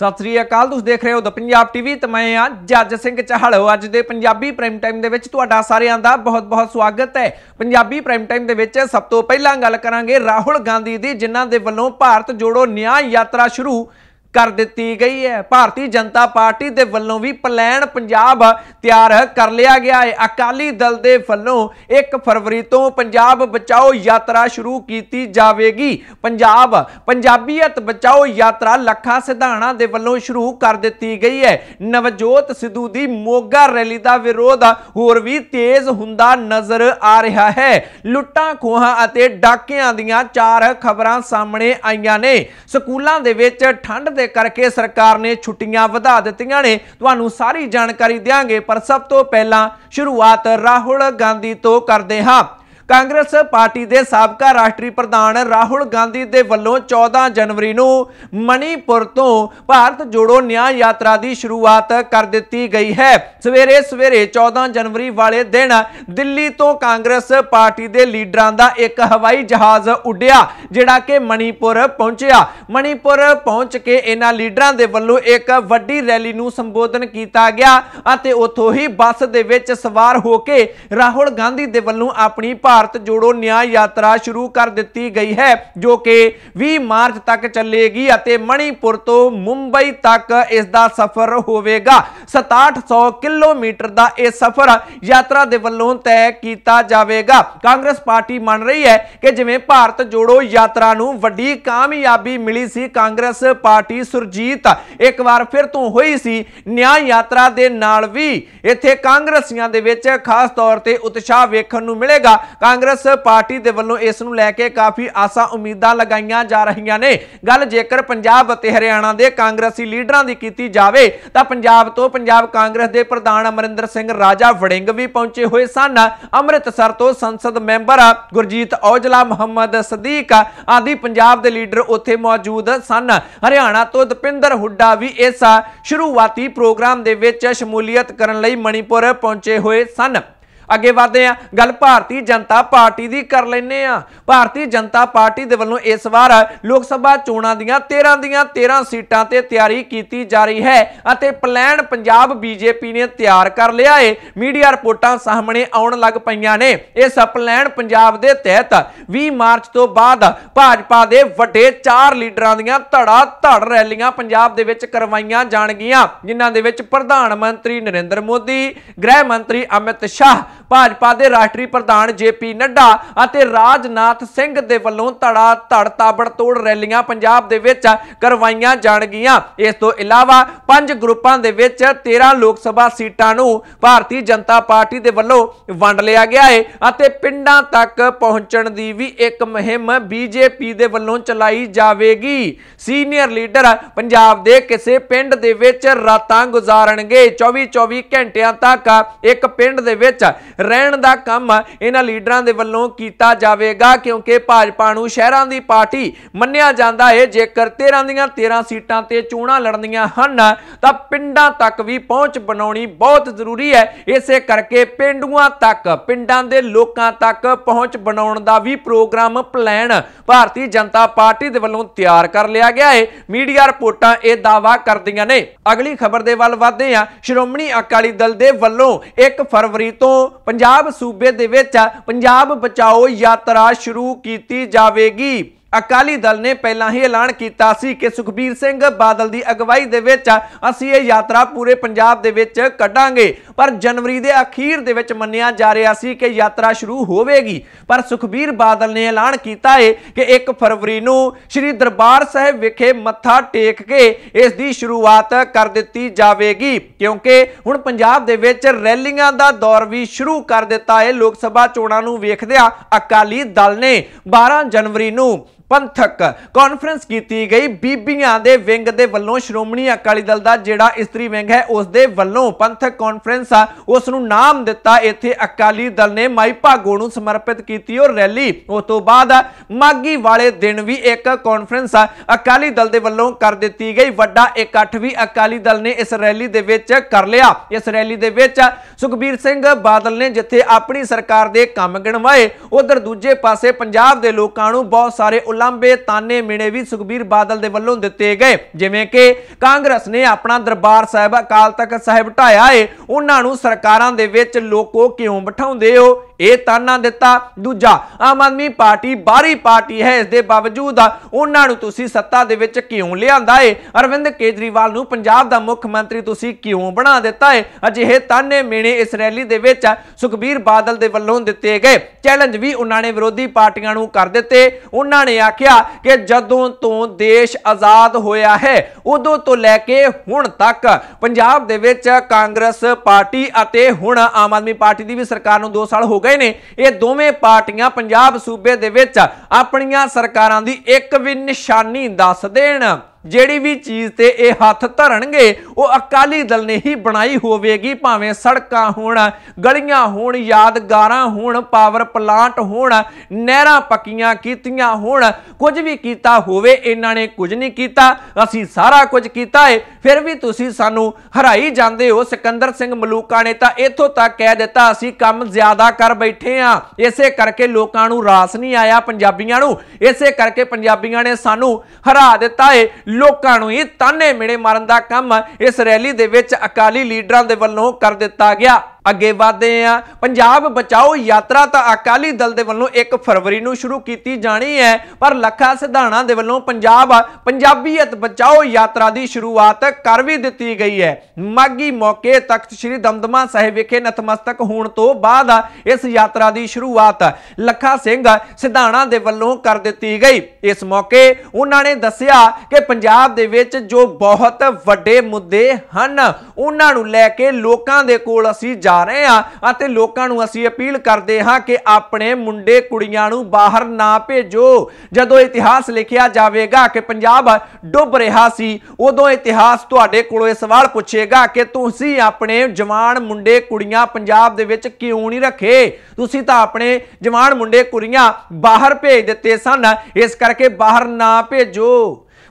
ਸਤਿ ਸ੍ਰੀ ਅਕਾਲ ਤੁਸੀਂ ਦੇਖ ਰਹੇ ਹੋ ਦ ਪੰਜਾਬ ਟੀਵੀ ਤੇ ਮੈਂ ਆ ਜੱਜ ਸਿੰਘ ਚਾਹਲ ਅੱਜ ਦੇ ਪੰਜਾਬੀ ਪ੍ਰਾਈਮ ਟਾਈਮ ਦੇ ਵਿੱਚ ਤੁਹਾਡਾ ਸਾਰਿਆਂ ਦਾ ਬਹੁਤ-ਬਹੁਤ ਸਵਾਗਤ ਹੈ ਪੰਜਾਬੀ ਪ੍ਰਾਈਮ ਟਾਈਮ ਦੇ ਵਿੱਚ ਸਭ ਤੋਂ ਪਹਿਲਾਂ ਗੱਲ ਕਰਾਂਗੇ ਰਾਹੁਲ ਗਾਂਧੀ ਦੀ ਜਿਨ੍ਹਾਂ ਦੇ ਵੱਲੋਂ ਭਾਰਤ ਜੋੜੋ ਨਿਆਂ ਯਾਤਰਾ ਸ਼ੁਰੂ ਕਰ ਦਿੱਤੀ ਗਈ ਹੈ ਭਾਰਤੀ ਜਨਤਾ ਪਾਰਟੀ ਦੇ ਵੱਲੋਂ ਵੀ ਪਲਾਨ ਪੰਜਾਬ ਤਿਆਰ ਕਰ ਲਿਆ ਗਿਆ ਹੈ ਅਕਾਲੀ ਦਲ ਦੇ ਵੱਲੋਂ 1 ਫਰਵਰੀ ਤੋਂ ਪੰਜਾਬ ਬਚਾਓ ਯਾਤਰਾ ਸ਼ੁਰੂ ਕੀਤੀ ਜਾਵੇਗੀ ਪੰਜਾਬ ਪੰਜਾਬੀਅਤ ਬਚਾਓ ਯਾਤਰਾ ਲੱਖਾਂ ਸਿਧਾਣਾ ਦੇ ਵੱਲੋਂ ਸ਼ੁਰੂ ਕਰ ਦਿੱਤੀ ਗਈ ਹੈ ਨਵਜੋਤ ਸਿੱਧੂ ਦੀ ਮੋਗਾ ਰੈਲੀ ਦਾ ਵਿਰੋਧ ਹੋਰ ਵੀ ਤੇਜ਼ ਹੁੰਦਾ ਨਜ਼ਰ ਆ ਰਿਹਾ ਹੈ ਲੁੱਟਾਂ ਖੋਹਾਂ ਅਤੇ ਡਾਕਿਆਂ ਦੀਆਂ ਚਾਰ ਖਬਰਾਂ ਸਾਹਮਣੇ ਆਈਆਂ ਨੇ ਸਕੂਲਾਂ ਦੇ ਵਿੱਚ ਠੰਡ ਦੇ ਇਸੇ ਕਰਕੇ ਸਰਕਾਰ ਨੇ ਛੁੱਟੀਆਂ ਵਧਾ ਦਿੱਤੀਆਂ ਨੇ ਤੁਹਾਨੂੰ ਸਾਰੀ ਜਾਣਕਾਰੀ ਦਿਆਂਗੇ ਪਰ ਸਭ ਤੋਂ ਪਹਿਲਾਂ ਸ਼ੁਰੂਆਤ ਰਾਹੁਲ ਗਾਂਧੀ ਤੋਂ ਕਰਦੇ ਹਾਂ ਕਾਂਗਰਸ ਪਾਰਟੀ ਦੇ ਸਾਬਕਾ ਰਾਸ਼ਟਰੀ ਪ੍ਰਧਾਨ ਰਾਹੁਲ ਗਾਂਧੀ ਦੇ ਵੱਲੋਂ 14 ਜਨਵਰੀ ਨੂੰ ਮਣੀਪੁਰ ਤੋਂ ਭਾਰਤ ਜੋੜੋ ਨਿਆਂ ਯਾਤਰਾ ਦੀ ਸ਼ੁਰੂਆਤ ਕਰ ਦਿੱਤੀ ਗਈ ਹੈ ਸਵੇਰੇ ਸਵੇਰੇ 14 ਜਨਵਰੀ ਵਾਲੇ ਦਿਨ ਦਿੱਲੀ ਤੋਂ ਕਾਂਗਰਸ ਪਾਰਟੀ ਦੇ ਲੀਡਰਾਂ ਦਾ ਇੱਕ ਹਵਾਈ ਜਹਾਜ਼ ਉੱਡਿਆ ਜਿਹੜਾ ਕਿ ਮਣੀਪੁਰ ਪਹੁੰਚਿਆ ਮਣੀਪੁਰ ਪਹੁੰਚ ਕੇ ਇਹਨਾਂ ਲੀਡਰਾਂ ਦੇ ਵੱਲੋਂ ਇੱਕ ਵੱਡੀ ਰੈਲੀ ਨੂੰ ਸੰਬੋਧਨ ਕੀਤਾ ਗਿਆ ਅਤੇ ਉੱਥੋਂ ਹੀ ਬੱਸ ਦੇ ਵਿੱਚ ਸਵਾਰ ਹੋ ਕੇ ਰਾਹੁਲ ਗਾਂਧੀ ਦੇ ਵੱਲੋਂ ਆਪਣੀ ਭਾਰਤ ਜੋੜੋ ਨਿਆਂ ਯਾਤਰਾ ਸ਼ੁਰੂ ਕਰ ਦਿੱਤੀ ਗਈ ਹੈ ਜੋ ਕਿ 20 ਮਾਰਚ ਤੱਕ ਚੱਲੇਗੀ ਅਤੇ ਮਣੀਪੁਰ ਤੋਂ ਮੁੰਬਈ ਤੱਕ ਇਸ ਦਾ ਸਫ਼ਰ ਹੋਵੇਗਾ 6700 ਕਿਲੋਮੀਟਰ ਦਾ ਇਹ ਸਫ਼ਰ ਯਾਤਰਾ ਦੇ ਵੱਲੋਂ ਤੈਅ ਕੀਤਾ ਜਾਵੇਗਾ ਕਾਂਗਰਸ ਪਾਰਟੀ ਮੰਨ ਰਹੀ ਹੈ ਕਿ ਜਿਵੇਂ ਭਾਰਤ ਜੋੜੋ ਯਾਤਰਾ ਨੂੰ ਵੱਡੀ ਕਾਮਯਾਬੀ ਮਿਲੀ ਸੀ ਕਾਂਗਰਸ ਪਾਰਟੀ ਸੁਰਜੀਤ ਇੱਕ ਵਾਰ ਫਿਰ ਤੋਂ ਹੋਈ ਸੀ ਨਿਆਂ ਯਾਤਰਾ ਦੇ ਨਾਲ ਵੀ ਇੱਥੇ ਕਾਂਗਰਸੀਆਂ ਦੇ ਵਿੱਚ ਖਾਸ ਤੌਰ ਤੇ ਉਤਸ਼ਾਹ ਵੇਖਣ ਨੂੰ ਮਿਲੇਗਾ ਕਾਂਗਰਸ ਪਾਰਟੀ ਦੇ ਵੱਲੋਂ ਇਸ ਨੂੰ ਲੈ ਕੇ ਕਾਫੀ ਆਸਾਂ ਉਮੀਦਾਂ ਲਗਾਈਆਂ ਜਾ ਰਹੀਆਂ ਨੇ ਗੱਲ ਜੇਕਰ ਪੰਜਾਬ ਅਤੇ ਹਰਿਆਣਾ ਦੇ ਕਾਂਗਰਸੀ ਲੀਡਰਾਂ ਦੀ ਕੀਤੀ ਜਾਵੇ ਤਾਂ ਪੰਜਾਬ ਤੋਂ ਪੰਜਾਬ ਕਾਂਗਰਸ ਦੇ ਪ੍ਰਧਾਨ ਅਮਰਿੰਦਰ ਸਿੰਘ ਰਾਜਾ ਵੜਿੰਗ ਵੀ ਪਹੁੰਚੇ ਹੋਏ ਸਨ ਅੰਮ੍ਰਿਤਸਰ ਤੋਂ ਸੰਸਦ ਮੈਂਬਰ ਗੁਰਜੀਤ ਔਜਲਾ ਮੁਹੰਮਦ ਸਦੀਕ ਆਦਿ ਪੰਜਾਬ ਦੇ ਲੀਡਰ ਉੱਥੇ ਮੌਜੂਦ ਸਨ ਹਰਿਆਣਾ ਤੋਂ ਦਪਿੰਦਰ ਹੁੱਡਾ ਵੀ ਇਸ ਸ਼ੁਰੂਆਤੀ ਪ੍ਰੋਗਰਾਮ ਦੇ ਵਿੱਚ ਸ਼ਮੂਲੀਅਤ ਕਰਨ ਲਈ ਮਣੀਪੁਰ ਪਹੁੰਚੇ ਹੋਏ ਸਨ ਅੱਗੇ ਵਧਦੇ ਆ ਗੱਲ ਭਾਰਤੀ ਜਨਤਾ ਪਾਰਟੀ ਦੀ ਕਰ ਲੈਨੇ ਆ ਭਾਰਤੀ ਜਨਤਾ ਪਾਰਟੀ ਦੇ ਵੱਲੋਂ ਇਸ ਵਾਰ ਲੋਕ ਸਭਾ ਚੋਣਾਂ ਦੀਆਂ 13 ਦੀਆਂ 13 ਸੀਟਾਂ ਤੇ ਤਿਆਰੀ ਕੀਤੀ ਜਾ ਰਹੀ ਹੈ ਅਤੇ ਪਲਾਨ ਪੰਜਾਬ ਬੀਜੇਪੀ ਨੇ ਤਿਆਰ ਕਰ ਲਿਆ ਏ ਮੀਡੀਆ ਰਿਪੋਰਟਾਂ ਸਾਹਮਣੇ ਆਉਣ ਲੱਗ ਪਈਆਂ ਨੇ ਇਸ ਪਲਾਨ ਪੰਜਾਬ ਦੇ ਤਹਿਤ 20 ਮਾਰਚ ਤੋਂ ਬਾਅਦ ਭਾਜਪਾ ਦੇ ਵੱਡੇ ਚਾਰ ਲੀਡਰਾਂ ਦੀਆਂ ਧੜਾ ਧੜ ਰੈਲੀਆਂ ਪੰਜਾਬ ਦੇ ਵਿੱਚ ਕਰਵਾਈਆਂ ਜਾਣਗੀਆਂ ਜਿਨ੍ਹਾਂ ਦੇ ਵਿੱਚ ਪ੍ਰਧਾਨ ਮੰਤਰੀ ਨਰਿੰਦਰ ਮੋਦੀ ਗ੍ਰਹਿ ਮੰਤਰੀ ਅਮਿਤ ਸ਼ਾਹ ਭਾਜਪਾ ਦੇ ਰਾਸ਼ਟਰੀ ਪ੍ਰਧਾਨ ਜੇਪੀ ਨੱਡਾ ਅਤੇ ਰਾਜਨਾਥ ਸਿੰਘ ਦੇ ਵੱਲੋਂ ਧੜਾ ਧੜ ਤੋੜ ਰੈਲੀਆਂ ਪੰਜਾਬ ਦੇ ਵਿੱਚ ਕਰਵਾਈਆਂ ਜਾਣਗੀਆਂ ਇਸ ਤੋਂ ਇਲਾਵਾ ਪੰਜ ਗਰੁੱਪਾਂ ਦੇ ਵਿੱਚ 13 ਲੋਕ ਸਭਾ ਸੀਟਾਂ ਨੂੰ ਭਾਰਤੀ ਜਨਤਾ ਪਾਰਟੀ ਦੇ ਵੱਲੋਂ ਵੰਡ ਲਿਆ ਗਿਆ ਹੈ ਅਤੇ ਪਿੰਡਾਂ ਤੱਕ ਪਹੁੰਚਣ ਦੀ ਵੀ ਇੱਕ ਮੁਹਿੰਮ ਬੀਜੇਪੀ ਦੇ ਵੱਲੋਂ ਚਲਾਈ ਜਾਵੇਗੀ ਸੀਨੀਅਰ ਲੀਡਰ ਪੰਜਾਬ ਦੇ ਕਿਸੇ ਪਿੰਡ ਦੇ ਵਿੱਚ ਰਾਤਾਂ ਗੁਜ਼ਾਰਨਗੇ 24 24 ਘੰਟਿਆਂ ਤੱਕ ਇੱਕ ਪਿੰਡ ਦੇ ਵਿੱਚ ਰਹਿਣ ਦਾ ਕੰਮ ਇਹਨਾਂ ਲੀਡਰਾਂ ਦੇ ਵੱਲੋਂ ਕੀਤਾ ਜਾਵੇਗਾ ਕਿਉਂਕਿ ਭਾਜਪਾ ਨੂੰ ਸ਼ਹਿਰਾਂ ਦੀ ਪਾਰਟੀ ਮੰਨਿਆ ਜਾਂਦਾ ਹੈ ਜੇਕਰ 13 ਦੀਆਂ 13 ਸੀਟਾਂ ਤੇ ਚੋਣਾਂ ਲੜਨੀਆਂ ਹਨ ਤਾਂ ਪਿੰਡਾਂ ਤੱਕ ਵੀ ਪਹੁੰਚ ਬਣਾਉਣੀ ਬਹੁਤ ਜ਼ਰੂਰੀ ਹੈ ਇਸੇ ਕਰਕੇ ਪਿੰਡੂਆਂ ਤੱਕ ਪਿੰਡਾਂ ਦੇ ਲੋਕਾਂ ਤੱਕ ਪਹੁੰਚ ਬਣਾਉਣ ਦਾ ਵੀ programme plan Bharatiya Janata party ਦੇ ਵੱਲੋਂ ਤਿਆਰ ਕਰ ਲਿਆ ਗਿਆ ਹੈ ਮੀਡੀਆ ਰਿਪੋਰਟਾਂ ਇਹ ਦਾਵਾ ਕਰਦੀਆਂ ਨੇ ਅਗਲੀ ਖਬਰ ਦੇ ਵੱਲ ਵਧਦੇ ਹਾਂ ਸ਼੍ਰੋਮਣੀ ਅਕਾਲੀ ਦਲ ਦੇ ਵੱਲੋਂ 1 ਫਰਵਰੀ ਤੋਂ ਪੰਜਾਬ ਸੂਬੇ ਦੇ ਵਿੱਚ ਪੰਜਾਬ ਬਚਾਓ ਯਾਤਰਾ ਸ਼ੁਰੂ ਕੀਤੀ ਜਾਵੇਗੀ ਅਕਾਲੀ ਦਲ ਨੇ ਪਹਿਲਾਂ ਹੀ ਐਲਾਨ ਕੀਤਾ ਸੀ ਕਿ ਸੁਖਬੀਰ ਸਿੰਘ ਬਾਦਲ ਦੀ ਅਗਵਾਈ ਦੇ ਵਿੱਚ ਅਸੀਂ ਇਹ ਯਾਤਰਾ ਪੂਰੇ ਪੰਜਾਬ ਦੇ ਵਿੱਚ ਕੱਢਾਂਗੇ ਪਰ ਜਨਵਰੀ ਦੇ ਅਖੀਰ ਦੇ ਵਿੱਚ ਮੰਨਿਆ ਜਾ ਰਿਹਾ ਸੀ ਕਿ ਯਾਤਰਾ ਸ਼ੁਰੂ ਹੋਵੇਗੀ ਪਰ ਸੁਖਬੀਰ ਬਾਦਲ ਨੇ ਐਲਾਨ ਕੀਤਾ ਹੈ ਕਿ 1 ਫਰਵਰੀ ਨੂੰ ਸ੍ਰੀ ਦਰਬਾਰ ਸਾਹਿਬ ਵਿਖੇ ਮੱਥਾ ਟੇਕ ਕੇ ਇਸ ਦੀ ਸ਼ੁਰੂਆਤ ਕਰ ਦਿੱਤੀ ਜਾਵੇਗੀ ਕਿਉਂਕਿ ਹੁਣ ਪੰਜਾਬ ਦੇ ਵਿੱਚ ਰੈਲੀਆਂ ਦਾ ਦੌਰ ਵੀ ਸ਼ੁਰੂ ਕਰ ਦਿੱਤਾ ਹੈ ਲੋਕ ਸਭਾ ਚੋਣਾਂ ਨੂੰ ਵੇਖਦਿਆਂ ਅਕਾਲੀ ਦਲ ਨੇ 12 ਜਨਵਰੀ ਨੂੰ ਪੰਥਕ ਕਾਨਫਰੰਸ ਕੀਤੀ ਗਈ ਬੀਬੀਆਂ ਦੇ ਵਿੰਗ ਦੇ ਵੱਲੋਂ ਸ਼੍ਰੋਮਣੀ ਅਕਾਲੀ ਦਲ ਦਾ ਜਿਹੜਾ ਇਸਤਰੀ ਵਿੰਗ ਹੈ ਉਸ ਦੇ ਵੱਲੋਂ ਪੰਥਕ ਕਾਨਫਰੰਸ ਆ ਉਸ ਨੂੰ ਨਾਮ ਦਿੱਤਾ ਇੱਥੇ ਅਕਾਲੀ ਦਲ ਨੇ ਮਾਈ ਭਾਗੋ ਨੂੰ ਸਮਰਪਿਤ ਕੀਤੀ ਉਹ ਰੈਲੀ ਉਸ ਤੋਂ ਬਾਅਦ ਮਾਗੀ ਵਾਲੇ ਦਿਨ ਵੀ ਇੱਕ ਕਾਨਫਰੰਸ ਆ ਅਕਾਲੀ ਦਲ ਦੇ ਵੱਲੋਂ ਕਰ ਦਿੱਤੀ ਗਈ ਵੱਡਾ ਇਕੱਠ ਵੀ ਅਕਾਲੀ ਦਲ ਨੇ ਇਸ ਰੈਲੀ ਦੇ ਵਿੱਚ ਕਰ ਲਿਆ ਇਸ ਰੈਲੀ ਦੇ ਵਿੱਚ ਸੁਖਬੀਰ ਸਿੰਘ ਬਾਦਲ ਨੇ ਜਿੱਥੇ ਆਪਣੀ ਸਰਕਾਰ ਦੇ ਕੰਮ ਗਿਣਵਾਏ ਉਧਰ ਦੂਜੇ ਪਾਸੇ ਪੰਜਾਬ ਦੇ ਲੋਕਾਂ ਨੂੰ ਬਹੁਤ ਸਾਰੇ ਲੰਬੇ ਤਾਨੇ ਮਿਣੇ ਵੀ ਸੁਖਬੀਰ ਬਾਦਲ ਦੇ ਵੱਲੋਂ ਦਿੱਤੇ ਗਏ ਜਿਵੇਂ ਕਿ ਕਾਂਗਰਸ ਨੇ ਆਪਣਾ ਦਰਬਾਰ ਸਾਹਿਬ ਅਕਾਲ ਤਖਤ ਸਾਹਿਬ ਢਾਇਆ ਏ ਉਹਨਾਂ ਨੂੰ ਸਰਕਾਰਾਂ ਦੇ ਵਿੱਚ ਲੋਕੋ ਕਿਉਂ ਬਿਠਾਉਂਦੇ ਹੋ ਇਹ ਤਾਨਾ ਦਿੱਤਾ ਦੂਜਾ ਆਮ ਆਦਮੀ ਪਾਰਟੀ ਬਾਹਰੀ ਪਾਰਟੀ ਹੈ ਇਸ ਦੇ ਬਾਵਜੂਦ ਉਹਨਾਂ ਨੂੰ ਤੁਸੀਂ ਸੱਤਾ ਦੇ ਵਿੱਚ ਕਿਉਂ ਲਿਆਂਦਾ ਏ ਅਰਵਿੰਦ ਕੇਜਰੀਵਾਲ ਨੂੰ ਪੰਜਾਬ ਦਾ ਮੁੱਖ ਮੰਤਰੀ ਤੁਸੀਂ ਕਿਉਂ ਬਣਾ ਦਿੱਤਾ ਏ ਅਜਿਹੇ ਤਾਨੇ ਮੇਣੇ ਇਸ ਰੈਲੀ ਦੇ ਵਿੱਚ ਸੁਖਬੀਰ ਬਾਦਲ ਦੇ ਵੱਲੋਂ ਦਿੱਤੇ ਗਏ ਚੈਲੰਜ ਵੀ ਉਹਨਾਂ ਨੇ ਵਿਰੋਧੀ ਪਾਰਟੀਆਂ ਨੂੰ ਕਰ ਦਿੱਤੇ ਉਹਨਾਂ ਨੇ ਆਖਿਆ ਕਿ ਜਦੋਂ ਤੋਂ ਦੇਸ਼ ਆਜ਼ਾਦ ਹੋਇਆ ਹੈ ਉਦੋਂ ਤੋਂ ਲੈ ਕੇ ਹੁਣ ਤੱਕ ਪੰਜਾਬ ਦੇ ਵਿੱਚ ਕਾਂਗਰਸ ਪਾਰਟੀ ਅਤੇ ਹੁਣ ਆਮ ਆਦਮੀ ਪਾਰਟੀ ਦੀ ਵੀ ਸਰਕਾਰ ਨੂੰ 2 ਸਾਲ ਹੋ ਗਏ ਨੇ ਇਹ ਦੋਵੇਂ ਪਾਰਟੀਆਂ ਪੰਜਾਬ ਸੂਬੇ ਦੇ ਵਿੱਚ ਆਪਣੀਆਂ ਸਰਕਾਰਾਂ ਦੀ ਇੱਕ ਵੀ ਨਿਸ਼ਾਨੀ ਦੱਸ ਦੇਣ ਜਿਹੜੀ ਵੀ ਚੀਜ਼ ਤੇ ਇਹ ਹੱਥ ਧਰਨਗੇ ਉਹ ਅਕਾਲੀ ਦਲ ਨੇ ਹੀ ਬਣਾਈ ਹੋਵੇਗੀ ਭਾਵੇਂ ਸੜਕਾਂ ਹੋਣ ਗਲੀਆਂ ਹੋਣ ਯਾਦਗਾਰਾਂ ਹੋਣ ਪਾਵਰ ਪਲਾਂਟ ਹੋਣ ਨਹਿਰਾਂ ਪੱਕੀਆਂ ਕੀਤੀਆਂ ਹੋਣ ਕੁਝ ਵੀ ਕੀਤਾ ਹੋਵੇ ਇਹਨਾਂ ਨੇ ਕੁਝ ਨਹੀਂ ਕੀਤਾ ਅਸੀਂ ਸਾਰਾ ਕੁਝ ਕੀਤਾ ਏ ਫਿਰ ਵੀ ਤੁਸੀਂ ਸਾਨੂੰ ਹਰਾਈ ਜਾਂਦੇ ਹੋ ਸਿਕੰਦਰ ਸਿੰਘ ਮਲੂਕਾ ਨੇ ਤਾਂ ਇੱਥੋਂ ਤੱਕ ਕਹਿ ਦਿੱਤਾ ਅਸੀਂ ਕੰਮ ਜ਼ਿਆਦਾ ਕਰ ਬੈਠੇ ਆ ਇਸੇ ਕਰਕੇ ਲੋਕਾਂ ਨੂੰ ਰਾਸ ਨਹੀਂ ਆਇਆ ਪੰਜਾਬੀਆਂ ਨੂੰ ਇਸੇ ਕਰਕੇ ਪੰਜਾਬੀਆਂ ਨੇ ਸਾਨੂੰ ਹਰਾ ਦਿੱਤਾ ਏ ਲੋਕਾਂ ਨੂੰ ਹੀ ਤਾਨੇ ਮਿਹਣੇ ਮਾਰਨ ਦਾ ਕੰਮ ਇਸ ਰੈਲੀ ਦੇ ਵਿੱਚ ਅਕਾਲੀ ਲੀਡਰਾਂ ਦੇ ਵੱਲੋਂ ਕਰ ਦਿੱਤਾ ਗਿਆ ਅੱਗੇ ਵਧਦੇ ਆ ਪੰਜਾਬ ਬਚਾਓ ਯਾਤਰਾ ਤਾਂ ਅਕਾਲੀ ਦਲ ਦੇ ਵੱਲੋਂ 1 ਫਰਵਰੀ ਨੂੰ ਸ਼ੁਰੂ ਕੀਤੀ ਜਾਣੀ ਹੈ ਪਰ ਲੱਖਾ ਸਿਧਾਣਾ ਦੇ ਵੱਲੋਂ ਪੰਜਾਬ ਪੰਜਾਬੀਅਤ ਬਚਾਓ ਯਾਤਰਾ ਦੀ ਸ਼ੁਰੂਆਤ ਕਰ ਵੀ ਦਿੱਤੀ ਗਈ ਹੈ ਮਾਗੀ ਮੌਕੇ ਤਖਤ ਸ੍ਰੀ ਦਮਦਮਾ ਸਾਹਿਬ ਵਿਖੇ ਨਤਮਸਤਕ ਹੋਣ ਤੋਂ ਬਾਅਦ ਇਸ ਯਾਤਰਾ ਦੀ ਸ਼ੁਰੂਆਤ ਲੱਖਾ ਸਿੰਘ ਸਿਧਾਣਾ ਦੇ ਵੱਲੋਂ ਕਰ ਦਿੱਤੀ ਗਈ ਇਸ ਮੌਕੇ ਉਹਨਾਂ ਨੇ ਦੱਸਿਆ ਕਿ ਪੰਜਾਬ ਦੇ ਵਿੱਚ ਜੋ ਬਹੁਤ ਵੱਡੇ ਮੁੱਦੇ ਹਨ ਉਹਨਾਂ ਨੂੰ ਲੈ ਕੇ ਲੋਕਾਂ ਦੇ ਕੋਲ ਅਸੀਂ ਜਾ ਜਾ ਰਹੇ ਆ ਅਤੇ ਲੋਕਾਂ ਨੂੰ ਅਸੀਂ ਅਪੀਲ ਕਰਦੇ ਹਾਂ ਕਿ ਆਪਣੇ ਮੁੰਡੇ ਕੁੜੀਆਂ ਨੂੰ ਬਾਹਰ ਨਾ ਭੇਜੋ ਜਦੋਂ ਇਤਿਹਾਸ ਲਿਖਿਆ ਜਾਵੇਗਾ ਕਿ ਪੰਜਾਬ ਡੁੱਬ ਰਿਹਾ ਸੀ ਉਦੋਂ ਇਤਿਹਾਸ ਤੁਹਾਡੇ ਕੋਲੋਂ ਇਹ ਸਵਾਲ ਪੁੱਛੇਗਾ ਕਿ ਤੁਸੀਂ ਆਪਣੇ ਜਵਾਨ ਮੁੰਡੇ ਕੁੜੀਆਂ ਪੰਜਾਬ ਦੇ ਵਿੱਚ ਕਿਉਂ ਨਹੀਂ ਰੱਖੇ ਤੁਸੀਂ ਤਾਂ ਆਪਣੇ ਜਵਾਨ ਮੁੰਡੇ ਕੁੜੀਆਂ ਬਾਹਰ ਭੇਜ ਦਿੱਤੇ ਸਨ ਇਸ ਕਰਕੇ ਬਾਹਰ ਨਾ ਭੇਜੋ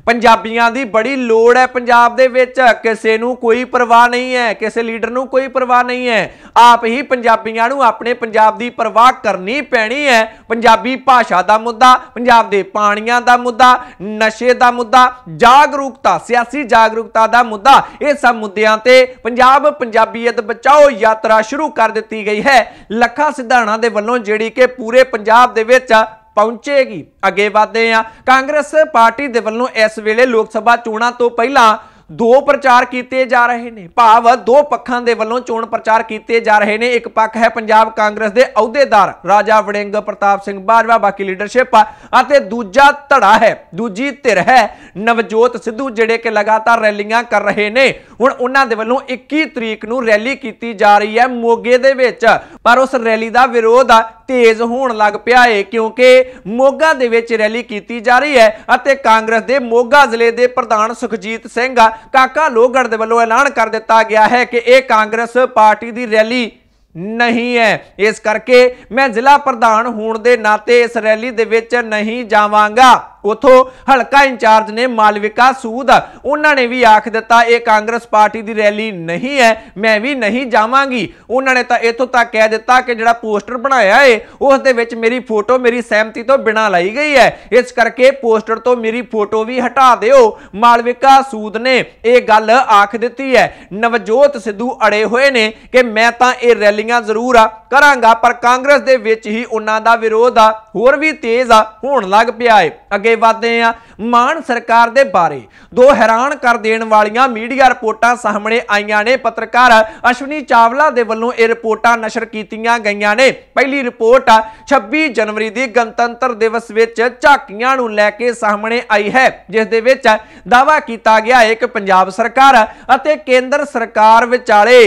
ਪੰਜਾਬੀਆਂ ਦੀ ਬੜੀ ਲੋੜ ਹੈ ਪੰਜਾਬ ਦੇ ਵਿੱਚ ਕਿਸੇ ਨੂੰ ਕੋਈ ਪਰਵਾਹ ਨਹੀਂ ਹੈ ਕਿਸੇ ਲੀਡਰ ਨੂੰ ਕੋਈ ਪਰਵਾਹ ਨਹੀਂ ਹੈ ਆਪ ਹੀ ਪੰਜਾਬੀਆਂ ਨੂੰ ਆਪਣੇ ਪੰਜਾਬ ਦੀ ਪਰਵਾਹ ਕਰਨੀ ਪੈਣੀ ਹੈ ਪੰਜਾਬੀ ਭਾਸ਼ਾ ਦਾ ਮੁੱਦਾ ਪੰਜਾਬ ਦੇ ਪਾਣੀਆਂ ਦਾ ਮੁੱਦਾ ਨਸ਼ੇ ਦਾ ਮੁੱਦਾ ਜਾਗਰੂਕਤਾ ਸਿਆਸੀ ਜਾਗਰੂਕਤਾ ਦਾ ਮੁੱਦਾ ਇਹ ਸਭ ਮੁੱਦਿਆਂ ਤੇ ਪੰਜਾਬ ਪੰਜਾਬੀਅਤ ਬਚਾਓ ਯਾਤਰਾ ਸ਼ੁਰੂ ਕਰ ਦਿੱਤੀ ਗਈ ਹੈ ਲੱਖਾਂ ਸਿਧਾਣਾ ਦੇ ਵੱਲੋਂ ਜਿਹੜੀ ਕਿ ਪੂਰੇ ਪੰਜਾਬ ਦੇ ਵਿੱਚ ਪਹੁੰਚੇਗੀ ਅੱਗੇ ਵਧਦੇ ਆ ਕਾਂਗਰਸ ਪਾਰਟੀ ਦੇ ਵੱਲੋਂ ਇਸ ਵੇਲੇ ਲੋਕ ਸਭਾ ਚੋਣਾਂ ਤੋਂ ਪਹਿਲਾਂ ਦੋ ਪ੍ਰਚਾਰ ਕੀਤੇ ਜਾ ਰਹੇ ਨੇ ਭਾਵ ਦੋ ਪੱਖਾਂ ਦੇ ਵੱਲੋਂ ਚੋਣ ਪ੍ਰਚਾਰ ਕੀਤੇ ਜਾ ਰਹੇ ਨੇ ਇੱਕ ਪੱਖ ਹੈ ਪੰਜਾਬ ਕਾਂਗਰਸ ਦੇ ਅਹੁਦੇਦਾਰ ਰਾਜਾ ਵੜਿੰਗ ਪ੍ਰਤਾਪ ਸਿੰਘ ਬਾਜਵਾ ਬਾਕੀ ਲੀਡਰਸ਼ਿਪ ਅਤੇ ਦੂਜਾ ਧੜਾ ਹੈ ਦੂਜੀ ਧਿਰ ਹੈ ਨਵਜੋਤ ਸਿੱਧੂ ਜਿਹੜੇ ਕਿ ਲਗਾਤਾਰ ਰੈਲੀਆਂ ਕਰ ਰਹੇ ਨੇ ਹੁਣ ਉਹਨਾਂ ਦੇ ਵੱਲੋਂ 21 ਤਰੀਕ ਨੂੰ ਰੈਲੀ ਕੀਤੀ ਜਾ ਰਹੀ ਹੈ ਮੋਗੇ ਦੇ ਵਿੱਚ ਪਰ ਉਸ ਰੈਲੀ ਦਾ ਵਿਰੋਧ ਤੇਜ਼ ਹੋਣ ਲੱਗ ਪਿਆ ਹੈ ਕਿਉਂਕਿ ਮੋਗਾ ਦੇ ਵਿੱਚ ਰੈਲੀ ਕੀਤੀ ਜਾ ਰਹੀ ਹੈ ਅਤੇ ਕਾਂਗਰਸ ਦੇ ਮੋਗਾ ਜ਼ਿਲ੍ਹੇ ਦੇ ਪ੍ਰਧਾਨ ਸੁਖਜੀਤ ਸਿੰਘ ਕਾਕਾ ਲੋਗੜ ਦੇ ਵੱਲੋਂ ਐਲਾਨ ਕਰ ਦਿੱਤਾ ਗਿਆ ਹੈ ਕਿ ਇਹ ਕਾਂਗਰਸ ਪਾਰਟੀ ਦੀ ਰੈਲੀ ਨਹੀਂ ਹੈ ਇਸ ਕਰਕੇ ਮੈਂ ਜ਼ਿਲ੍ਹਾ ਪ੍ਰਧਾਨ ਹੋਣ ਦੇ ਨਾਤੇ ਇਸ ਰੈਲੀ ਦੇ ਵਿੱਚ ਨਹੀਂ ਜਾਵਾਂਗਾ ਉਥੋਂ ਹਲਕਾ ਇੰਚਾਰਜ ਨੇ ਮਾਲਵਿਕਾ ਸੂਦ ਉਹਨਾਂ ਨੇ ਵੀ ਆਖ ਦਿੱਤਾ ਇਹ ਕਾਂਗਰਸ ਪਾਰਟੀ ਦੀ ਰੈਲੀ ਨਹੀਂ ਹੈ ਮੈਂ ਵੀ ਨਹੀਂ ਜਾਵਾਂਗੀ ਉਹਨਾਂ ਨੇ ਤਾਂ ਇਥੋਂ ਤੱਕ ਕਹਿ ਦਿੱਤਾ ਕਿ ਜਿਹੜਾ ਪੋਸਟਰ ਬਣਾਇਆ ਏ ਉਸ ਦੇ ਵਿੱਚ ਮੇਰੀ ਫੋਟੋ ਮੇਰੀ ਸਹਿਮਤੀ ਤੋਂ ਬਿਨਾਂ ਲਾਈ ਗਈ ਹੈ ਇਸ ਕਰਕੇ ਪੋਸਟਰ ਤੋਂ ਮੇਰੀ ਫੋਟੋ ਵੀ ਹਟਾ ਦਿਓ ਮਾਲਵਿਕਾ ਸੂਦ ਨੇ ਇਹ ਗੱਲ ਆਖ ਦਿੱਤੀ ਹੈ ਨਵਜੋਤ ਸਿੱਧੂ ਅੜੇ ਹੋਏ ਨੇ ਕਿ ਮੈਂ ਤਾਂ ਇਹ ਰੈਲੀਆਂ ਜ਼ਰੂਰ ਆ ਕਰਾਂਗਾ ਪਰ ਕਾਂਗਰਸ ਦੇ ਵਿੱਚ ਹੀ ਉਹਨਾਂ ਦਾ ਵਿਰੋਧ ਆ ਹੋਰ ਵੀ ਤੇਜ਼ ਆ ਹੋਣ ਲੱਗ ਪਿਆ ਏ ਅੱਗੇ ਵਧਦੇ ਆ ਮਾਨ ਸਰਕਾਰ ਦੇ ਬਾਰੇ ਦੋ ਹੈਰਾਨ ਕਰ ਦੇਣ ਵਾਲੀਆਂ ਮੀਡੀਆ ਰਿਪੋਰਟਾਂ ਸਾਹਮਣੇ ਆਈਆਂ ਨੇ ਪੱਤਰਕਾਰ ਅਸ਼ਵਨੀ ਚਾਵਲਾ ਦੇ ਵੱਲੋਂ ਇਹ ਰਿਪੋਰਟਾਂ ਨਸ਼ਰ ਕੀਤੀਆਂ ਗਈਆਂ ਨੇ ਪਹਿਲੀ ਰਿਪੋਰਟ 26 ਜਨਵਰੀ ਦੀ ਗਣਤੰਤਰ ਦਿਵਸ ਵਿੱਚ ਝਾਕੀਆਂ ਨੂੰ ਲੈ ਕੇ ਸਾਹਮਣੇ ਆਈ ਹੈ ਜਿਸ ਦੇ ਵਿੱਚ ਦਾਵਾ ਕੀਤਾ ਗਿਆ ਹੈ ਕਿ ਪੰਜਾਬ ਸਰਕਾਰ ਅਤੇ ਕੇਂਦਰ ਸਰਕਾਰ ਵਿਚਾਲੇ